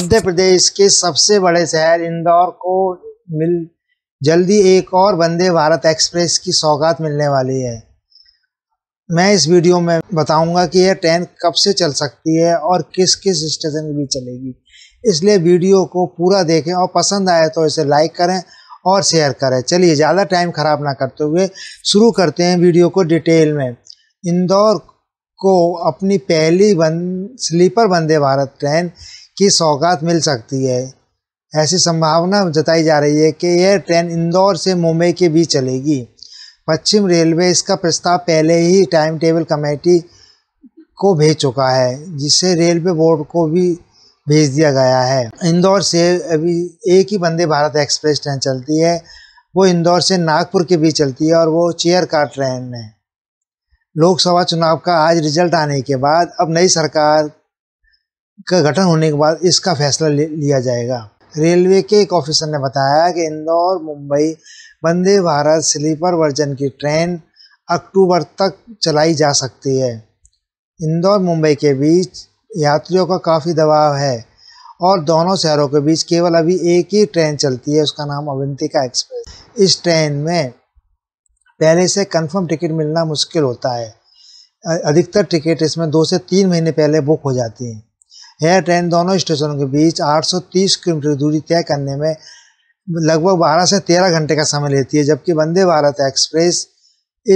मध्य प्रदेश के सबसे बड़े शहर इंदौर को मिल जल्दी एक और वंदे भारत एक्सप्रेस की सौगात मिलने वाली है मैं इस वीडियो में बताऊंगा कि यह ट्रेन कब से चल सकती है और किस किस स्टेशन के बीच चलेगी इसलिए वीडियो को पूरा देखें और पसंद आए तो इसे लाइक करें और शेयर करें चलिए ज़्यादा टाइम ख़राब ना करते हुए शुरू करते हैं वीडियो को डिटेल में इंदौर को अपनी पहली one sleeper Vande Bharat train की सौगात मिल सकती है ऐसी संभावना जताई जा रही है कि यह ट्रेन इंदौर से मुंबई के बीच चलेगी पश्चिम रेलवे इसका प्रस्ताव पहले ही टाइम टेबल कमेटी को भेज चुका है जिसे रेलवे बोर्ड को भी भेज दिया गया है इंदौर से अभी एक ही वंदे भारत एक्सप्रेस ट्रेन चलती है वो इंदौर से नागपुर के बीच चलती है और वो चेयर कार ट्रेन है लोकसभा चुनाव का आज रिजल्ट आने के बाद अब नई सरकार का गठन होने के बाद इसका फैसला लिया जाएगा रेलवे के एक ऑफिसर ने बताया कि इंदौर मुंबई वंदे भारत स्लीपर वर्जन की ट्रेन अक्टूबर तक चलाई जा सकती है इंदौर मुंबई के बीच यात्रियों का काफ़ी दबाव है और दोनों शहरों के बीच केवल अभी एक ही ट्रेन चलती है उसका नाम अवंतिका एक्सप्रेस इस ट्रेन में पहले से कंफर्म टिकट मिलना मुश्किल होता है अधिकतर टिकट इसमें दो से तीन महीने पहले बुक हो जाती हैं यह ट्रेन दोनों स्टेशनों के बीच 830 किलोमीटर दूरी तय करने में लगभग 12 से 13 घंटे का समय लेती है जबकि वंदे भारत एक्सप्रेस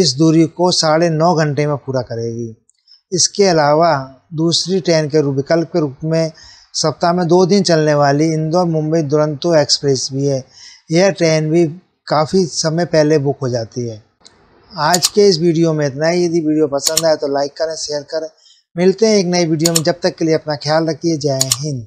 इस दूरी को साढ़े नौ घंटे में पूरा करेगी इसके अलावा दूसरी ट्रेन के विकल्प के रूप में सप्ताह में दो दिन चलने वाली इंदौर मुंबई दुरंतो एक्सप्रेस भी है यह ट्रेन भी काफ़ी समय पहले बुक हो जाती है आज के इस वीडियो में इतना ही यदि वीडियो पसंद आए तो लाइक करें शेयर करें मिलते हैं एक नई वीडियो में जब तक के लिए अपना ख्याल रखिए जय हिंद